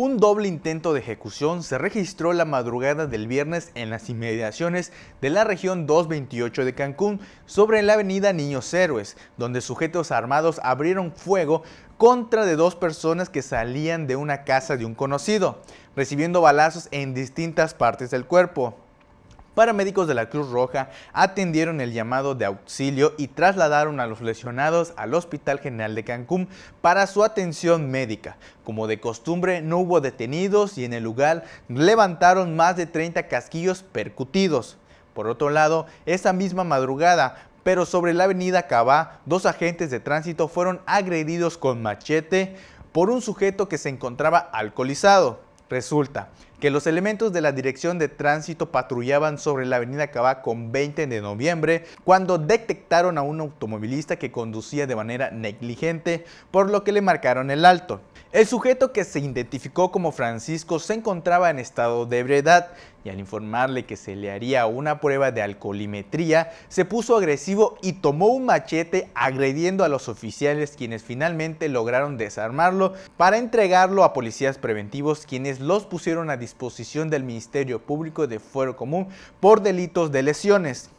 Un doble intento de ejecución se registró la madrugada del viernes en las inmediaciones de la región 228 de Cancún sobre la avenida Niños Héroes, donde sujetos armados abrieron fuego contra de dos personas que salían de una casa de un conocido, recibiendo balazos en distintas partes del cuerpo paramédicos de la Cruz Roja atendieron el llamado de auxilio y trasladaron a los lesionados al Hospital General de Cancún para su atención médica. Como de costumbre, no hubo detenidos y en el lugar levantaron más de 30 casquillos percutidos. Por otro lado, esa misma madrugada, pero sobre la avenida Cabá, dos agentes de tránsito fueron agredidos con machete por un sujeto que se encontraba alcoholizado. Resulta que los elementos de la Dirección de Tránsito patrullaban sobre la avenida Cabá con 20 de noviembre cuando detectaron a un automovilista que conducía de manera negligente, por lo que le marcaron el alto. El sujeto que se identificó como Francisco se encontraba en estado de ebriedad y al informarle que se le haría una prueba de alcoholimetría, se puso agresivo y tomó un machete agrediendo a los oficiales quienes finalmente lograron desarmarlo para entregarlo a policías preventivos quienes los pusieron a disposición del Ministerio Público de Fuero Común por delitos de lesiones.